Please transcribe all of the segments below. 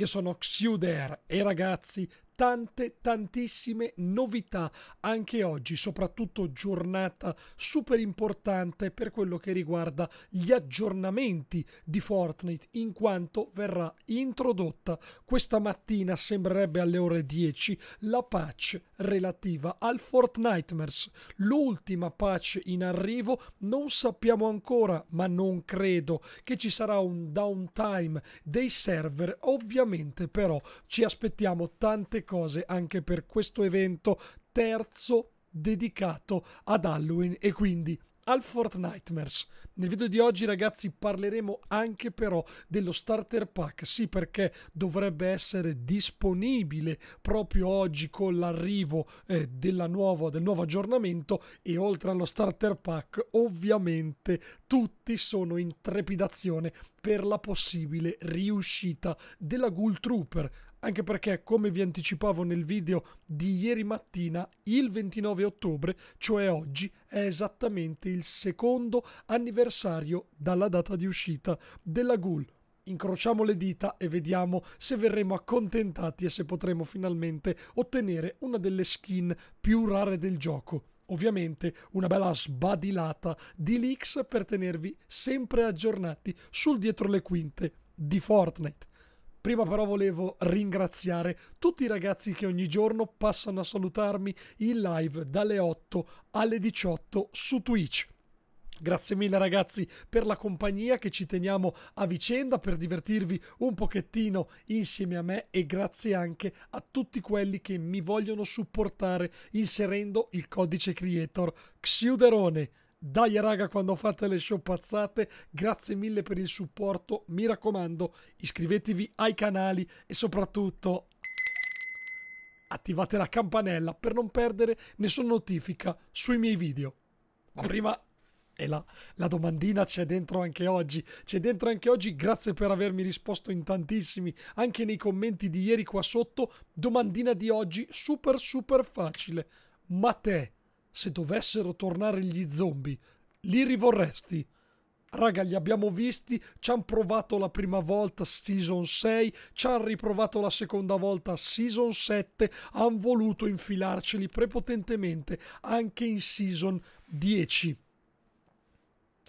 Io sono Xuder e ragazzi tante tantissime novità anche oggi, soprattutto giornata super importante per quello che riguarda gli aggiornamenti di Fortnite in quanto verrà introdotta questa mattina sembrerebbe alle ore 10 la patch relativa al Fortnitemares, l'ultima patch in arrivo, non sappiamo ancora, ma non credo che ci sarà un downtime dei server, ovviamente però ci aspettiamo tante cose anche per questo evento terzo dedicato ad Halloween e quindi al Fortnitemers. Nel video di oggi ragazzi parleremo anche però dello starter pack, sì perché dovrebbe essere disponibile proprio oggi con l'arrivo eh, del nuovo aggiornamento e oltre allo starter pack ovviamente tutti sono in trepidazione per la possibile riuscita della Ghoul Trooper anche perché, come vi anticipavo nel video di ieri mattina, il 29 ottobre, cioè oggi, è esattamente il secondo anniversario dalla data di uscita della Ghoul. Incrociamo le dita e vediamo se verremo accontentati e se potremo finalmente ottenere una delle skin più rare del gioco. Ovviamente una bella sbadilata di leaks per tenervi sempre aggiornati sul dietro le quinte di Fortnite. Prima però volevo ringraziare tutti i ragazzi che ogni giorno passano a salutarmi in live dalle 8 alle 18 su Twitch. Grazie mille ragazzi per la compagnia che ci teniamo a vicenda per divertirvi un pochettino insieme a me e grazie anche a tutti quelli che mi vogliono supportare inserendo il codice creator Xiuderone dai raga quando fate le show pazzate, grazie mille per il supporto, mi raccomando iscrivetevi ai canali e soprattutto attivate la campanella per non perdere nessuna notifica sui miei video. Ma prima e la, la domandina c'è dentro anche oggi. C'è dentro anche oggi. Grazie per avermi risposto in tantissimi, anche nei commenti di ieri qua sotto. Domandina di oggi, super super facile. Ma te se dovessero tornare gli zombie, li rivorresti? Raga, li abbiamo visti, ci hanno provato la prima volta Season 6, ci hanno riprovato la seconda volta Season 7, hanno voluto infilarceli prepotentemente anche in Season 10.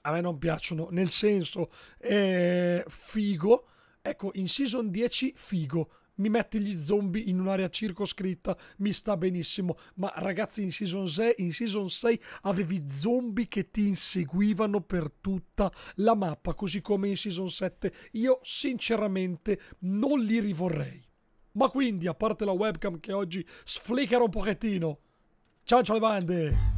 A me non piacciono, nel senso, eh, figo. Ecco, in Season 10 figo, mi metti gli zombie in un'area circoscritta, mi sta benissimo. Ma ragazzi, in season, 6, in season 6 avevi zombie che ti inseguivano per tutta la mappa, così come in season 7. Io sinceramente non li rivorrei. Ma quindi, a parte la webcam che oggi sflicherà un pochettino. Ciao ciao le bande!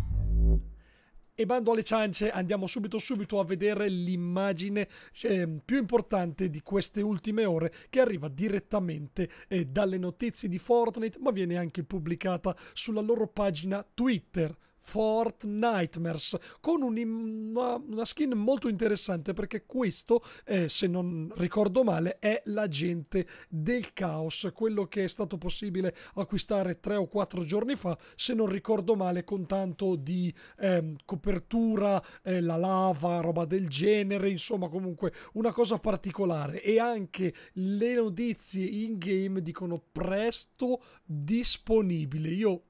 E bando alle ciance, andiamo subito subito a vedere l'immagine eh, più importante di queste ultime ore che arriva direttamente eh, dalle notizie di Fortnite ma viene anche pubblicata sulla loro pagina Twitter. Fort Nightmares con un, una, una, skin molto interessante perché questo, eh, se non ricordo male, è l'agente del caos, quello che è stato possibile acquistare tre o quattro giorni fa, se non ricordo male, con tanto di eh, copertura, eh, la lava, roba del genere, insomma comunque una cosa particolare e anche le notizie in game dicono presto disponibile. Io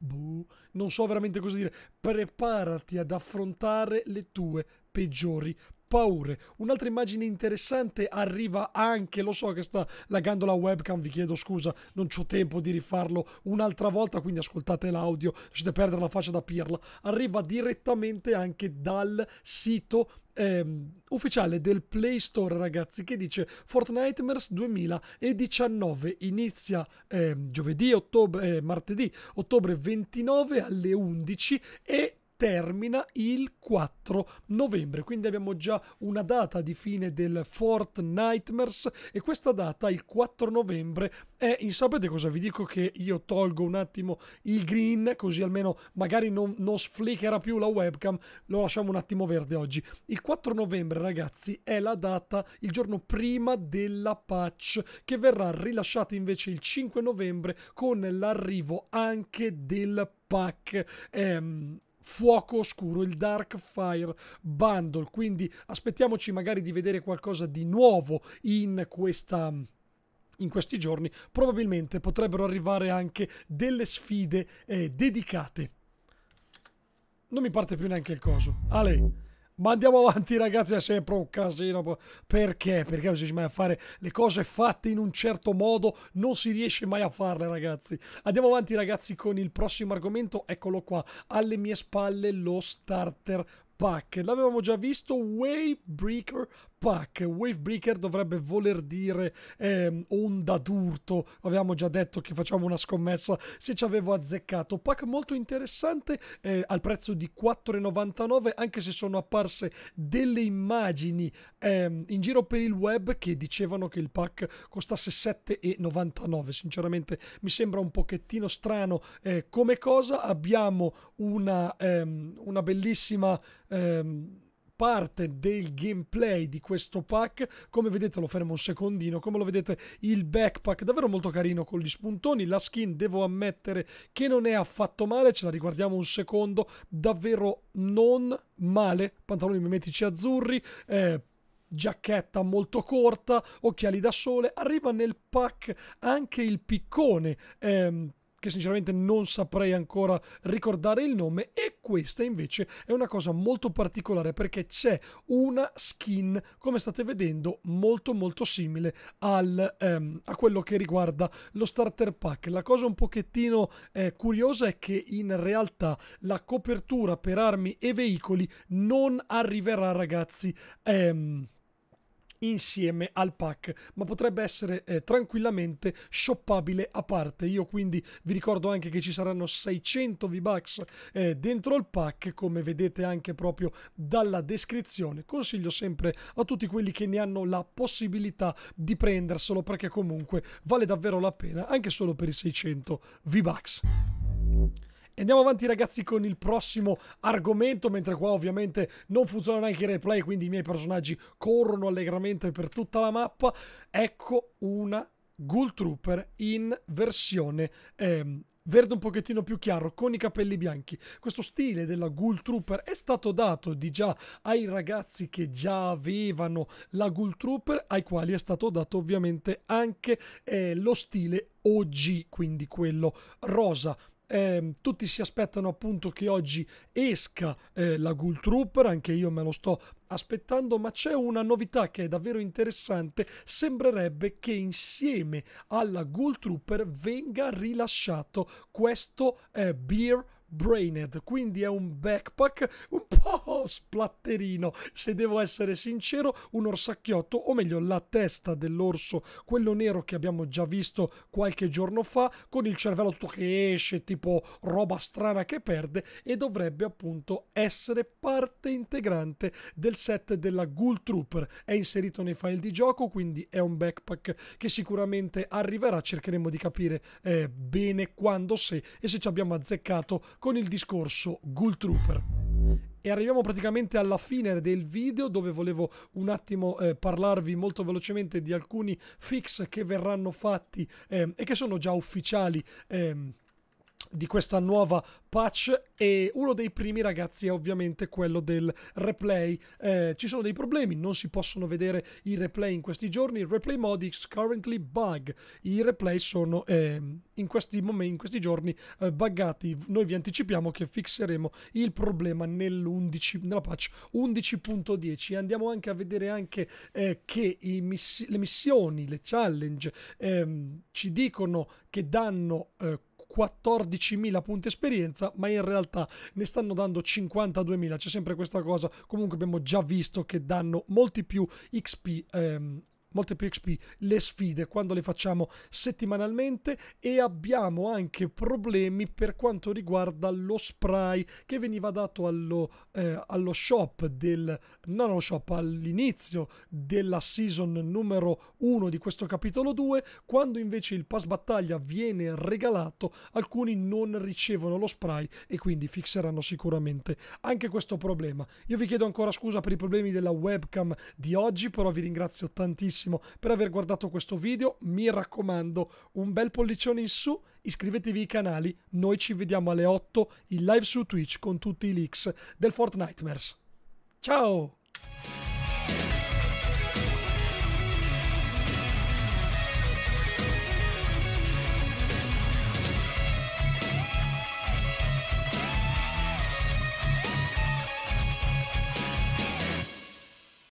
Buh, non so veramente cosa dire. Preparati ad affrontare le tue peggiori paure. Un'altra immagine interessante arriva anche, lo so che sta laggando la webcam, vi chiedo scusa, non ho tempo di rifarlo un'altra volta, quindi ascoltate l'audio, lasciate perdere la faccia da pirla. Arriva direttamente anche dal sito Ehm, ufficiale del Play Store, ragazzi, che dice Fortnite Mers 2019 inizia ehm, giovedì, ottobre, eh, martedì, ottobre 29 alle 11 e termina il 4 novembre, quindi abbiamo già una data di fine del Fort Nightmares e questa data, il 4 novembre, è, in sapete cosa vi dico? Che io tolgo un attimo il green così almeno magari non, non sflicherà più la webcam, lo lasciamo un attimo verde oggi. Il 4 novembre ragazzi è la data, il giorno prima della patch che verrà rilasciata invece il 5 novembre con l'arrivo anche del pack. Ehm, Fuoco Oscuro, il Dark Fire Bundle. Quindi aspettiamoci magari di vedere qualcosa di nuovo in questa in questi giorni probabilmente potrebbero arrivare anche delle sfide eh, dedicate. Non mi parte più neanche il coso. Ale. Ma andiamo avanti, ragazzi, è sempre un casino. Perché? Perché non si riesce mai a fare le cose fatte in un certo modo, non si riesce mai a farle, ragazzi. Andiamo avanti, ragazzi, con il prossimo argomento. Eccolo qua, alle mie spalle lo starter pack. L'avevamo già visto, Wave Breaker Pack. Wavebreaker dovrebbe voler dire eh, onda d'urto. Avevamo già detto che facciamo una scommessa se ci avevo azzeccato. Pack molto interessante eh, al prezzo di 4,99 anche se sono apparse delle immagini eh, in giro per il web che dicevano che il pack costasse 7,99. Sinceramente mi sembra un pochettino strano eh, come cosa. Abbiamo una, ehm, una bellissima... Ehm, parte del gameplay di questo pack. Come vedete, lo fermo un secondino. Come lo vedete, il backpack davvero molto carino con gli spuntoni. La skin, devo ammettere che non è affatto male. Ce la riguardiamo un secondo. Davvero non male. Pantaloni mimetici azzurri. Eh, giacchetta molto corta, occhiali da sole, arriva nel pack anche il piccone, ehm, che sinceramente non saprei ancora ricordare il nome e questa invece è una cosa molto particolare perché c'è una skin come state vedendo molto molto simile al, ehm, a quello che riguarda lo starter pack la cosa un pochettino eh, curiosa è che in realtà la copertura per armi e veicoli non arriverà ragazzi ehm, insieme al pack, ma potrebbe essere eh, tranquillamente shoppabile a parte. Io quindi vi ricordo anche che ci saranno 600 V-Bucks eh, dentro il pack, come vedete anche proprio dalla descrizione. Consiglio sempre a tutti quelli che ne hanno la possibilità di prenderselo perché comunque vale davvero la pena anche solo per i 600 V-Bucks. Andiamo avanti ragazzi con il prossimo argomento, mentre qua ovviamente non funziona neanche il replay, quindi i miei personaggi corrono allegramente per tutta la mappa. Ecco una Ghoul Trooper in versione ehm, verde un pochettino più chiaro, con i capelli bianchi. Questo stile della Ghoul Trooper è stato dato di già ai ragazzi che già avevano la Ghoul Trooper, ai quali è stato dato ovviamente anche eh, lo stile OG, quindi quello rosa eh, tutti si aspettano appunto che oggi esca eh, la Ghoul Trooper, anche io me lo sto aspettando, ma c'è una novità che è davvero interessante, sembrerebbe che insieme alla Ghoul Trooper venga rilasciato questo eh, Beer Brained, quindi è un backpack un po' splatterino, se devo essere sincero, un orsacchiotto, o meglio la testa dell'orso, quello nero che abbiamo già visto qualche giorno fa, con il cervello tutto che esce, tipo roba strana che perde, e dovrebbe appunto essere parte integrante del set della Ghoul Trooper. È inserito nei file di gioco, quindi è un backpack che sicuramente arriverà, cercheremo di capire eh, bene quando, se e se ci abbiamo azzeccato con il discorso Ghoul Trooper. E arriviamo praticamente alla fine del video dove volevo un attimo eh, parlarvi molto velocemente di alcuni fix che verranno fatti eh, e che sono già ufficiali. Ehm di questa nuova patch e uno dei primi ragazzi è ovviamente quello del replay. Eh, ci sono dei problemi, non si possono vedere i replay in questi giorni. Il replay mod is currently bug. I replay sono eh, in, questi momenti, in questi giorni eh, buggati. Noi vi anticipiamo che fixeremo il problema nella patch 11.10. Andiamo anche a vedere anche eh, che miss le missioni, le challenge ehm, ci dicono che danno eh, 14.000 punti esperienza, ma in realtà ne stanno dando 52.000. C'è sempre questa cosa. Comunque abbiamo già visto che danno molti più XP. Ehm, Molte più XP le sfide quando le facciamo settimanalmente e abbiamo anche problemi per quanto riguarda lo spray che veniva dato allo, eh, allo shop del nano shop all'inizio della season numero 1 di questo capitolo 2 quando invece il pass battaglia viene regalato alcuni non ricevono lo spray e quindi fixeranno sicuramente anche questo problema io vi chiedo ancora scusa per i problemi della webcam di oggi però vi ringrazio tantissimo tantissimo per aver guardato questo video. Mi raccomando, un bel pollicione in su, iscrivetevi ai canali. Noi ci vediamo alle 8 in live su Twitch con tutti i leaks del Fortnite. Ciao!